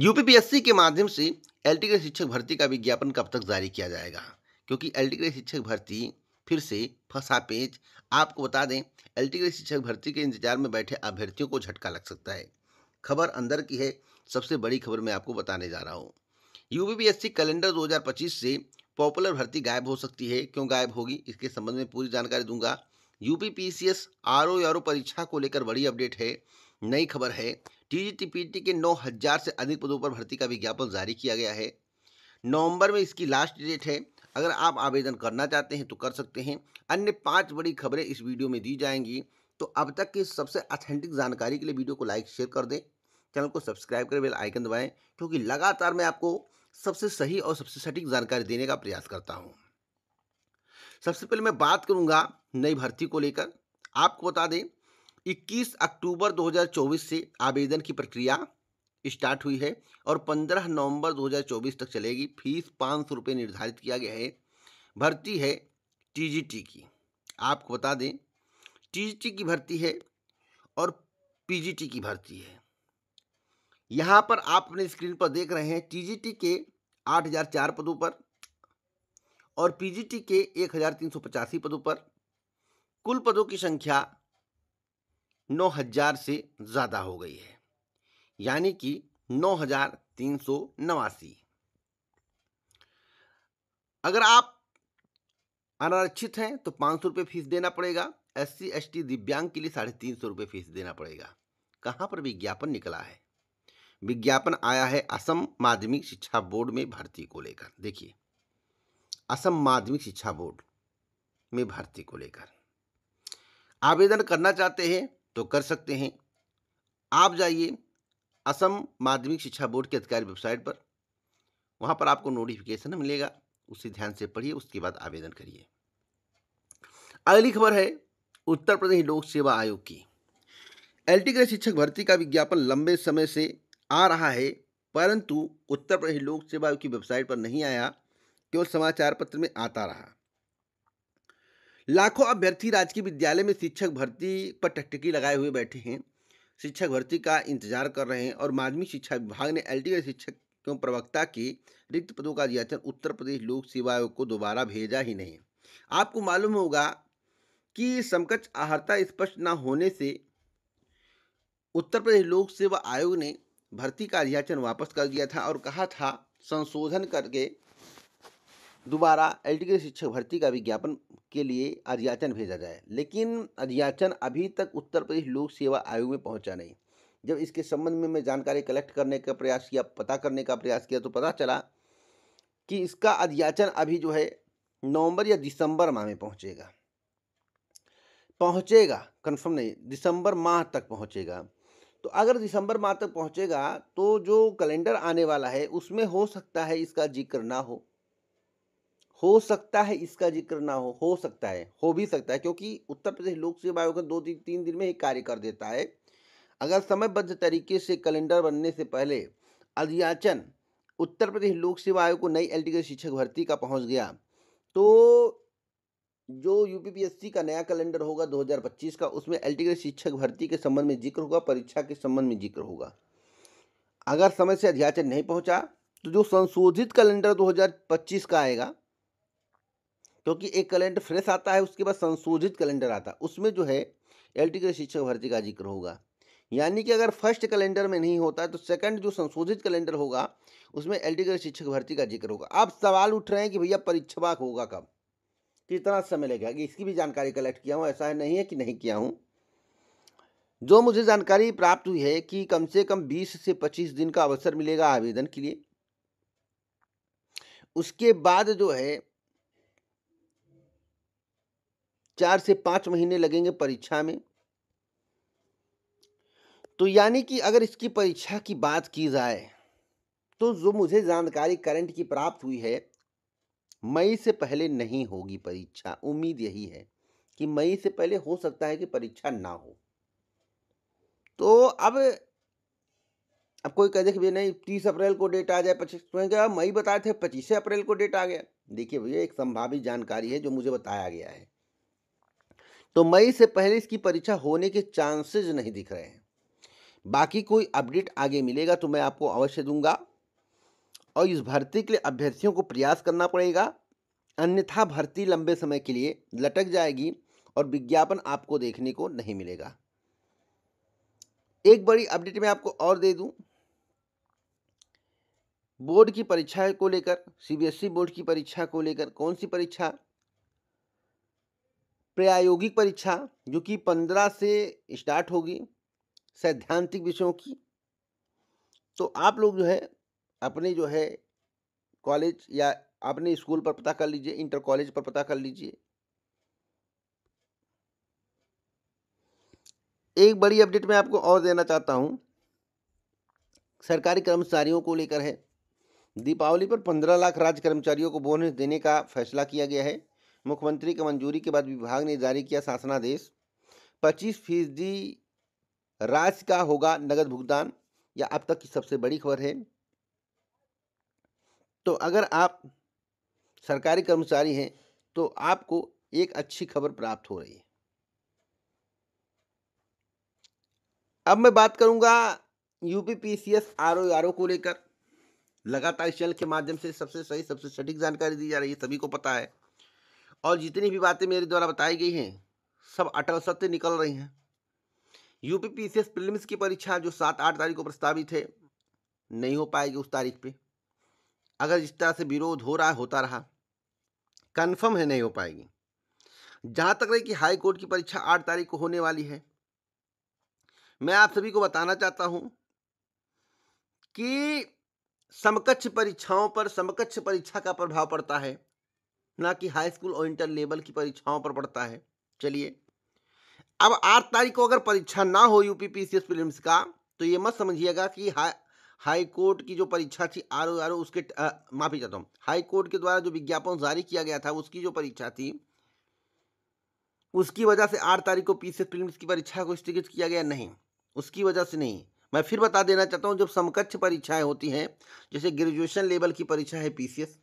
UPPSC के माध्यम से एल टी शिक्षक भर्ती का विज्ञापन कब तक जारी किया जाएगा क्योंकि एल टी शिक्षक भर्ती फिर से फंसा पेच आपको बता दें एल टी शिक्षक भर्ती के इंतजार में बैठे अभ्यर्थियों को झटका लग सकता है खबर अंदर की है सबसे बड़ी खबर मैं आपको बताने जा रहा हूँ यू कैलेंडर 2025 से पॉपुलर भर्ती गायब हो सकती है क्यों गायब होगी इसके संबंध में पूरी जानकारी दूंगा यूपीपीसीएस आर ओ परीक्षा को लेकर बड़ी अपडेट है नई खबर है टीजीटीपीटी के नौ हज़ार से अधिक पदों पर भर्ती का विज्ञापन जारी किया गया है नवंबर में इसकी लास्ट डेट है अगर आप आवेदन करना चाहते हैं तो कर सकते हैं अन्य पांच बड़ी खबरें इस वीडियो में दी जाएंगी तो अब तक की सबसे ऑथेंटिक जानकारी के लिए वीडियो को लाइक शेयर कर दें चैनल को सब्सक्राइब करें बेल आइकन दबाएं क्योंकि लगातार मैं आपको सबसे सही और सबसे सटीक जानकारी देने का प्रयास करता हूँ सबसे पहले मैं बात करूँगा नई भर्ती को लेकर आपको बता दें 21 अक्टूबर 2024 से आवेदन की प्रक्रिया स्टार्ट हुई है और 15 नवंबर 2024 तक चलेगी फीस पाँच सौ रुपये निर्धारित किया गया है भर्ती है टीजीटी की आपको बता दें टीजीटी की भर्ती है और पीजीटी की भर्ती है यहाँ पर आप अपने स्क्रीन पर देख रहे हैं टीजीटी के 8004 पदों पर और पीजीटी के एक पदों पर कुल पदों की संख्या नौ हज़ार से ज़्यादा हो गई है यानी कि नौ हज़ार तीन सौ नवासी अगर आप अनारक्षित हैं तो पाँच सौ रुपये फीस देना पड़ेगा एस सी एस टी दिव्यांग के लिए साढ़े तीन सौ रुपये फीस देना पड़ेगा कहाँ पर विज्ञापन निकला है विज्ञापन आया है असम माध्यमिक शिक्षा बोर्ड में भर्ती को लेकर देखिए असम माध्यमिक शिक्षा बोर्ड में भर्ती को लेकर आवेदन करना चाहते हैं तो कर सकते हैं आप जाइए असम माध्यमिक शिक्षा बोर्ड की अधिकारी वेबसाइट पर वहाँ पर आपको नोटिफिकेशन मिलेगा उसे ध्यान से पढ़िए उसके बाद आवेदन करिए अगली खबर है उत्तर प्रदेश लोक सेवा आयोग की टी ग्रेड शिक्षक भर्ती का विज्ञापन लंबे समय से आ रहा है परंतु उत्तर प्रदेश लोक सेवा आयोग की वेबसाइट पर नहीं आया केवल समाचार पत्र में आता रहा लाखों अभ्यर्थी राजकीय विद्यालय में शिक्षक भर्ती पर टकटकी लगाए हुए बैठे हैं शिक्षक भर्ती का इंतजार कर रहे हैं और माध्यमिक शिक्षा विभाग ने एल शिक्षक क्यों प्रवक्ता की रिक्त पदों का अध्याचन उत्तर प्रदेश लोक सेवा आयोग को दोबारा भेजा ही नहीं आपको मालूम होगा कि समकक्ष आहर्ता स्पष्ट न होने से उत्तर प्रदेश लोक सेवा आयोग ने भर्ती का अध्याचन वापस कर दिया था और कहा था संशोधन करके दोबारा एल टी के शिक्षक भर्ती का विज्ञापन के लिए अध्याचन भेजा जाए लेकिन अध्याचन अभी तक उत्तर प्रदेश लोक सेवा आयोग में पहुंचा नहीं जब इसके संबंध में मैं जानकारी कलेक्ट करने का प्रयास किया पता करने का प्रयास किया तो पता चला कि इसका अध्याचन अभी जो है नवंबर या दिसंबर माह में पहुंचेगा पहुंचेगा कन्फर्म नहीं दिसंबर माह तक पहुँचेगा तो अगर दिसंबर माह तक पहुँचेगा तो जो कैलेंडर आने वाला है उसमें हो सकता है इसका जिक्र ना हो हो सकता है इसका जिक्र ना हो हो सकता है हो भी सकता है क्योंकि उत्तर प्रदेश लोक सेवा आयोग दो दिन तीन दिन में ही कार्य कर देता है अगर समयबद्ध तरीके से कैलेंडर बनने से पहले अधियाचन उत्तर प्रदेश लोक सेवा आयोग को नई एल टी शिक्षक भर्ती का पहुंच गया तो जो यू का नया कैलेंडर होगा 2025 का उसमें एल शिक्षक भर्ती के संबंध में जिक्र होगा परीक्षा के संबंध में जिक्र होगा अगर समय से अध्याचन नहीं पहुंचा तो जो संशोधित कैलेंडर 2025 का आएगा क्योंकि एक कैलेंडर फ्रेश आता है उसके बाद संशोधित कैलेंडर आता है उसमें जो है एल के शिक्षक भर्ती का जिक्र होगा यानी कि अगर फर्स्ट कैलेंडर में नहीं होता तो सेकंड जो संशोधित कैलेंडर होगा उसमें एल के शिक्षक भर्ती का जिक्र होगा अब सवाल उठ रहे हैं कि भैया परीक्षा होगा कब कितना समय लगेगा कि इसकी भी जानकारी कलेक्ट किया हूँ ऐसा है नहीं है कि नहीं किया हूँ जो मुझे जानकारी प्राप्त हुई है कि कम से कम बीस से पच्चीस दिन का अवसर मिलेगा आवेदन के लिए उसके बाद जो है चार से पांच महीने लगेंगे परीक्षा में तो यानी कि अगर इसकी परीक्षा की बात की जाए तो जो मुझे जानकारी करंट की प्राप्त हुई है मई से पहले नहीं होगी परीक्षा उम्मीद यही है कि मई से पहले हो सकता है कि परीक्षा ना हो तो अब अब कोई कह दे नहीं तीस अप्रैल को डेट आ जाए पच्चीस मई बताए थे पच्चीस अप्रैल को डेट आ गया देखिए भैया एक संभावित जानकारी है जो मुझे बताया गया है तो मई से पहले इसकी परीक्षा होने के चांसेज नहीं दिख रहे हैं बाकी कोई अपडेट आगे मिलेगा तो मैं आपको अवश्य दूंगा और इस भर्ती के लिए अभ्यर्थियों को प्रयास करना पड़ेगा अन्यथा भर्ती लंबे समय के लिए लटक जाएगी और विज्ञापन आपको देखने को नहीं मिलेगा एक बड़ी अपडेट मैं आपको और दे दूं बोर्ड की परीक्षा को लेकर सीबीएसई बोर्ड की परीक्षा को लेकर कौन सी परीक्षा प्रायोगिक परीक्षा जो कि पंद्रह से स्टार्ट होगी सैद्धांतिक विषयों की तो आप लोग जो है अपने जो है कॉलेज या अपने स्कूल पर पता कर लीजिए इंटर कॉलेज पर पता कर लीजिए एक बड़ी अपडेट मैं आपको और देना चाहता हूँ सरकारी कर्मचारियों को लेकर है दीपावली पर पंद्रह लाख राज्य कर्मचारियों को बोनस देने का फैसला किया गया है मुख्यमंत्री की मंजूरी के बाद विभाग ने जारी किया शासनादेश पच्चीस फीसदी राशि का होगा नगद भुगतान या अब तक की सबसे बड़ी खबर है तो अगर आप सरकारी कर्मचारी हैं तो आपको एक अच्छी खबर प्राप्त हो रही है अब मैं बात करूंगा UP P C S R O R O को लेकर लगातार इस चैनल के माध्यम से सबसे सही सबसे सटीक जानकारी दी जा रही है सभी को पता है और जितनी भी बातें मेरे द्वारा बताई गई हैं सब अटल सत्य निकल रही हैं यूपी पी सी प्रीलिम्स की परीक्षा जो सात आठ तारीख को प्रस्तावित है नहीं हो पाएगी उस तारीख पे अगर इस तरह से विरोध हो रहा होता रहा कन्फर्म है नहीं हो पाएगी जहाँ तक रही कि हाई कोर्ट की परीक्षा आठ तारीख को होने वाली है मैं आप सभी को बताना चाहता हूँ कि समकक्ष परीक्षाओं पर समकक्ष परीक्षा का प्रभाव पड़ता है ना कि हाई स्कूल और इंटर लेवल की परीक्षाओं पर पड़ता है चलिए अब आठ तारीख को अगर परीक्षा ना हो यू पी का तो ये मत समझिएगा कि हाई हाई कोर्ट की जो परीक्षा थी आर ओ आर ओ उसके माफी चाहता हूँ हाई कोर्ट के द्वारा जो विज्ञापन जारी किया गया था उसकी जो परीक्षा थी उसकी वजह से आठ तारीख को पी सी की परीक्षा को स्थगित किया गया नहीं उसकी वजह से नहीं मैं फिर बता देना चाहता हूँ जब समकक्ष परीक्षाएं होती हैं जैसे ग्रेजुएशन लेवल की परीक्षा है पीसीएस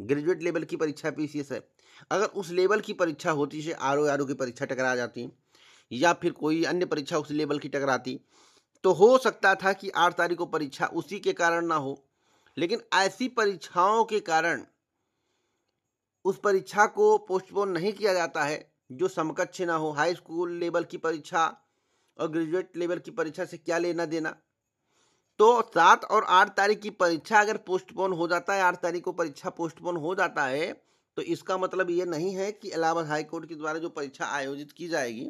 ग्रेजुएट लेवल की परीक्षा पी एस है अगर उस लेवल की परीक्षा होती से आर ओ आर ओ की परीक्षा टकरा जाती या फिर कोई अन्य परीक्षा उस लेवल की टकराती तो हो सकता था कि आठ तारीख को परीक्षा उसी के कारण ना हो लेकिन ऐसी परीक्षाओं के कारण उस परीक्षा को पोस्टपोन नहीं किया जाता है जो समकक्ष ना हो हाई स्कूल लेवल की परीक्षा और ग्रेजुएट लेवल की परीक्षा से क्या लेना देना तो सात और आठ तारीख की परीक्षा अगर पोस्टपोन हो जाता है आठ तारीख को परीक्षा पोस्टपोन हो जाता है तो इसका मतलब ये नहीं है कि इलाहाबाद हाईकोर्ट के द्वारा जो परीक्षा आयोजित की जाएगी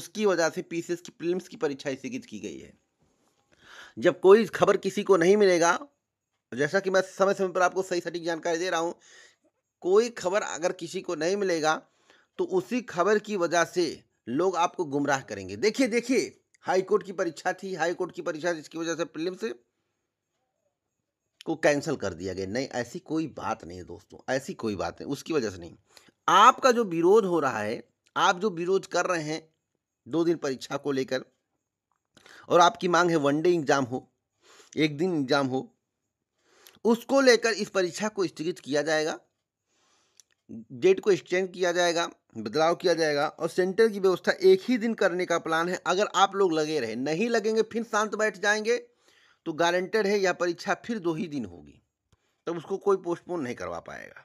उसकी वजह से पी की प्रीलिम्स की परीक्षा स्थगित की गई है जब कोई खबर किसी को नहीं मिलेगा जैसा कि मैं समय समय पर आपको सही सटीक जानकारी दे रहा हूँ कोई खबर अगर किसी को नहीं मिलेगा तो उसी खबर की वजह से लोग आपको गुमराह करेंगे देखिए देखिए हाई कोर्ट की परीक्षा थी हाई कोर्ट की परीक्षा जिसकी वजह से प्रिलिम्स को कैंसिल कर दिया गया नहीं ऐसी कोई बात नहीं है दोस्तों ऐसी कोई बात नहीं उसकी वजह से नहीं आपका जो विरोध हो रहा है आप जो विरोध कर रहे हैं दो दिन परीक्षा को लेकर और आपकी मांग है वनडे एग्जाम हो एक दिन एग्जाम हो उसको लेकर इस परीक्षा को स्थगित किया जाएगा डेट को एक्सचेंज किया जाएगा बदलाव किया जाएगा और सेंटर की व्यवस्था एक ही दिन करने का प्लान है अगर आप लोग लगे रहे नहीं लगेंगे फिर शांत बैठ जाएंगे तो गारंटेड है यह परीक्षा फिर दो ही दिन होगी तब तो उसको कोई पोस्टपोन नहीं करवा पाएगा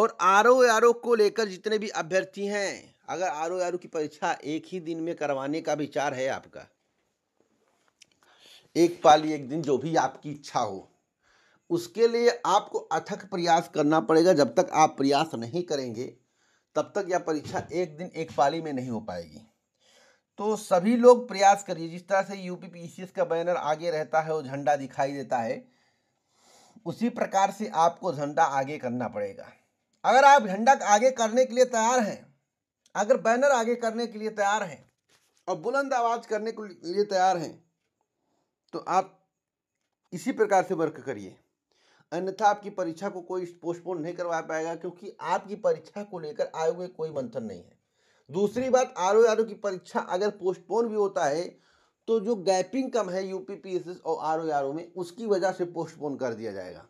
और आर ओ आर ओ को लेकर जितने भी अभ्यर्थी हैं अगर आर ओ आर ओ की परीक्षा एक ही दिन में करवाने का विचार है आपका एक पाली एक दिन जो भी आपकी इच्छा हो उसके लिए आपको अथक प्रयास करना पड़ेगा जब तक आप प्रयास नहीं करेंगे तब तक यह परीक्षा एक दिन एक पाली में नहीं हो पाएगी तो सभी लोग प्रयास करिए जिस तरह से यूपी पी का बैनर आगे रहता है वो झंडा दिखाई देता है उसी प्रकार से आपको झंडा आगे करना पड़ेगा अगर आप झंडा आगे करने के लिए तैयार हैं अगर बैनर आगे करने के लिए तैयार हैं और बुलंद आवाज़ करने के लिए तैयार हैं तो आप इसी प्रकार से वर्क करिए अन्यथा आपकी परीक्षा को कोई पोस्टपोन नहीं करवा पाएगा क्योंकि आपकी परीक्षा को लेकर आयोग में कोई मंथन नहीं है दूसरी बात आर ओ की परीक्षा अगर पोस्टपोन भी होता है तो जो गैपिंग कम है यू पी और आर ओ में उसकी वजह से पोस्टपोन कर दिया जाएगा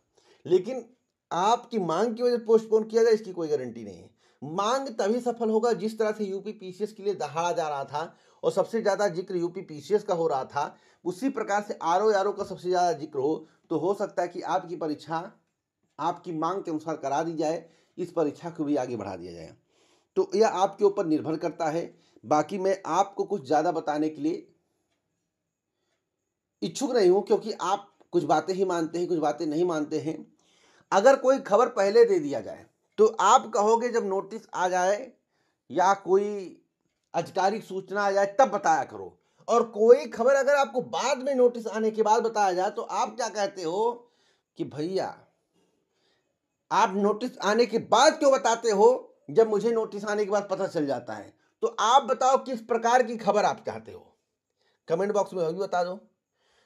लेकिन आपकी मांग की वजह से पोस्टपोन किया जाए इसकी कोई गारंटी नहीं है मांग तभी सफल होगा जिस तरह से यूपी पीसीएस के लिए दहाड़ा जा रहा था और सबसे ज़्यादा जिक्र यूपी पीसीएस का हो रहा था उसी प्रकार से आर ओ का सबसे ज़्यादा जिक्र हो तो हो सकता है कि आपकी परीक्षा आपकी मांग के अनुसार करा दी जाए इस परीक्षा को भी आगे बढ़ा दिया जाए तो यह आपके ऊपर निर्भर करता है बाकी मैं आपको कुछ ज़्यादा बताने के लिए इच्छुक नहीं हूँ क्योंकि आप कुछ बातें ही मानते हैं कुछ बातें नहीं मानते हैं अगर कोई खबर पहले दे दिया जाए तो आप कहोगे जब नोटिस आ जाए या कोई आधिकारिक सूचना आ जाए तब बताया करो और कोई खबर अगर आपको बाद में नोटिस आने के बाद बताया जाए तो आप क्या कहते हो कि भैया आप नोटिस आने के बाद क्यों बताते हो जब मुझे नोटिस आने के बाद पता चल जाता है तो आप बताओ किस प्रकार की खबर आप चाहते हो कमेंट बॉक्स में भी बता दो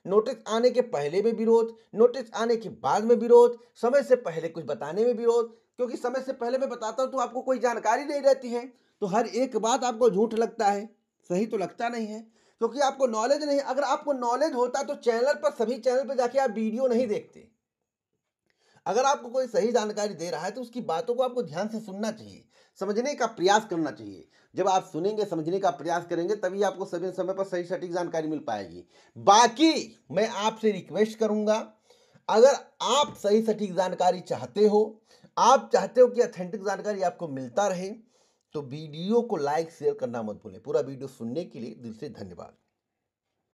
नोटिस आने के पहले में विरोध नोटिस आने के बाद में विरोध समय से पहले कुछ बताने में विरोध क्योंकि समय से पहले मैं बताता हूं तो आपको कोई जानकारी नहीं रहती है तो हर एक बात आपको झूठ लगता है सही तो लगता नहीं है क्योंकि आपको नॉलेज नहीं अगर आपको नॉलेज होता तो चैनल पर सभी चैनल पर जाके आप वीडियो नहीं देखते अगर आपको कोई सही जानकारी दे रहा है तो उसकी बातों को आपको ध्यान से सुनना चाहिए समझने का प्रयास करना चाहिए जब आप सुनेंगे समझने का प्रयास करेंगे तभी आपको सभी समय पर सही सटीक जानकारी मिल पाएगी बाकी मैं आपसे रिक्वेस्ट करूंगा अगर आप सही सटीक जानकारी चाहते हो आप चाहते हो कि ऑथेंटिक जानकारी आपको मिलता रहे तो वीडियो को लाइक शेयर करना मत भूलें पूरा वीडियो सुनने के लिए दिल से धन्यवाद